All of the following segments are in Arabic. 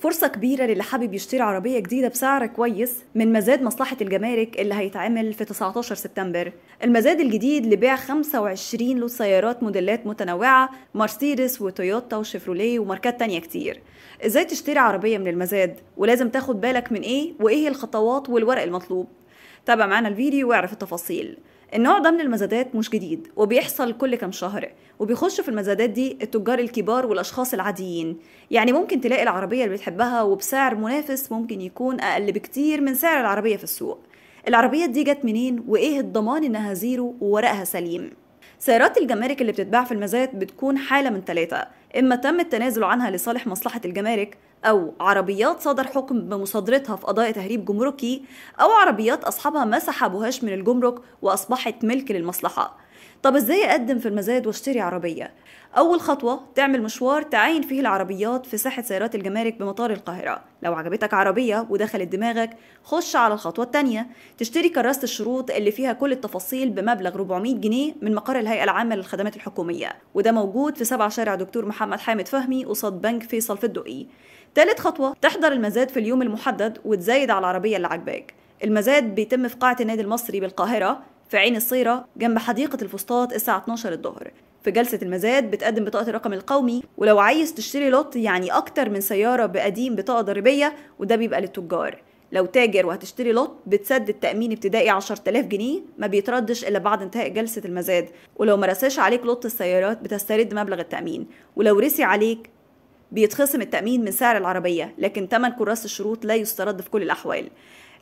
فرصة كبيرة للي حابب يشتري عربية جديدة بسعر كويس من مزاد مصلحة الجمارك اللي هيتعمل في 19 سبتمبر المزاد الجديد لبيع 25 له سيارات موديلات متنوعة مرسيدس وتويوتا وشيفروليه وماركات تانية كتير ازاي تشتري عربية من المزاد ولازم تاخد بالك من ايه وايه الخطوات والورق المطلوب تابع معانا الفيديو واعرف التفاصيل النوع ده من المزادات مش جديد وبيحصل كل كام شهر وبيخش في المزادات دي التجار الكبار والاشخاص العاديين يعني ممكن تلاقي العربيه اللي بتحبها وبسعر منافس ممكن يكون اقل بكتير من سعر العربيه في السوق العربيات دي جت منين وايه الضمان انها زيرو وورقها سليم سيارات الجمارك اللي بتتباع في المزاد بتكون حالة من ثلاثة إما تم التنازل عنها لصالح مصلحة الجمارك أو عربيات صدر حكم بمصادرتها في قضايا تهريب جمركي أو عربيات أصحابها ما سحبوهاش من الجمرك وأصبحت ملك للمصلحة طب ازاي اقدم في المزاد واشتري عربيه اول خطوه تعمل مشوار تعاين فيه العربيات في ساحه سيارات الجمارك بمطار القاهره لو عجبتك عربيه ودخلت دماغك خش على الخطوه الثانيه تشتري كراسه الشروط اللي فيها كل التفاصيل بمبلغ 400 جنيه من مقر الهيئه العامه للخدمات الحكوميه وده موجود في 7 شارع دكتور محمد حامد فهمي قصاد بنك فيصل في الدقي تالت خطوه تحضر المزاد في اليوم المحدد وتزايد على العربيه اللي عجباك المزاد بيتم في قاعة النادي المصري بالقاهرة في عين الصيرة جنب حديقة الفسطاط الساعة 12 الظهر في جلسة المزاد بتقدم بطاقة الرقم القومي ولو عايز تشتري لوت يعني أكتر من سيارة بقديم بطاقة ضريبية وده بيبقى للتجار لو تاجر وهتشتري لوت بتسدد تأمين ابتدائي 10000 جنيه ما بيتردش إلا بعد انتهاء جلسة المزاد ولو ما رساش عليك لوت السيارات بتسترد مبلغ التأمين ولو رسي عليك بيتخصم التأمين من سعر العربية لكن تمن كراس الشروط لا يسترد في كل الأحوال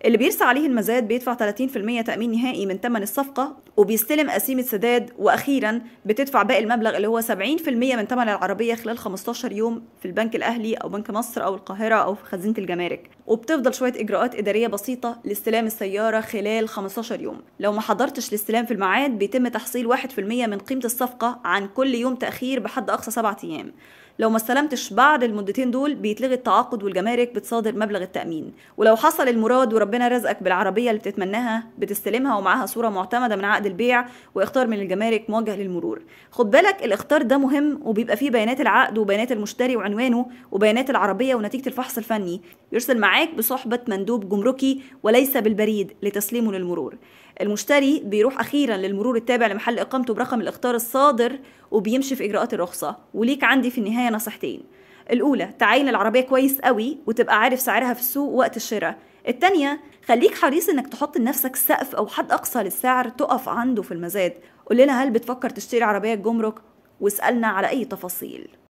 اللي بيرسى عليه المزاد بيدفع 30% تأمين نهائي من ثمن الصفقة وبيستلم قسيمة سداد وأخيرا بتدفع باقي المبلغ اللي هو 70% من ثمن العربية خلال 15 يوم في البنك الأهلي أو بنك مصر أو القاهرة أو في خزينة الجمارك وبتفضل شوية إجراءات إدارية بسيطة لاستلام السيارة خلال 15 يوم لو ما حضرتش الاستلام في الميعاد بيتم تحصيل 1% من قيمة الصفقة عن كل يوم تأخير بحد أقصى 7 أيام لو ما استلمتش بعد المدتين دول بيتلغي التعاقد والجمارك بتصادر مبلغ التامين ولو حصل المراد وربنا رزقك بالعربيه اللي بتتمناها بتستلمها ومعاها صوره معتمده من عقد البيع واختار من الجمارك موجه للمرور خد بالك الاختار ده مهم وبيبقى فيه بيانات العقد وبيانات المشتري وعنوانه وبيانات العربيه ونتيجه الفحص الفني يرسل معاك بصحبه مندوب جمركي وليس بالبريد لتسليمه للمرور المشتري بيروح أخيرا للمرور التابع لمحل إقامته برقم الاختار الصادر وبيمشي في إجراءات الرخصة وليك عندي في النهاية نصيحتين الأولى تعاين العربية كويس قوي وتبقى عارف سعرها في السوق وقت الشراء التانية خليك حريص انك تحط لنفسك سقف او حد اقصى للسعر تقف عنده في المزاد قول لنا هل بتفكر تشتري عربية جمرك واسألنا على اي تفاصيل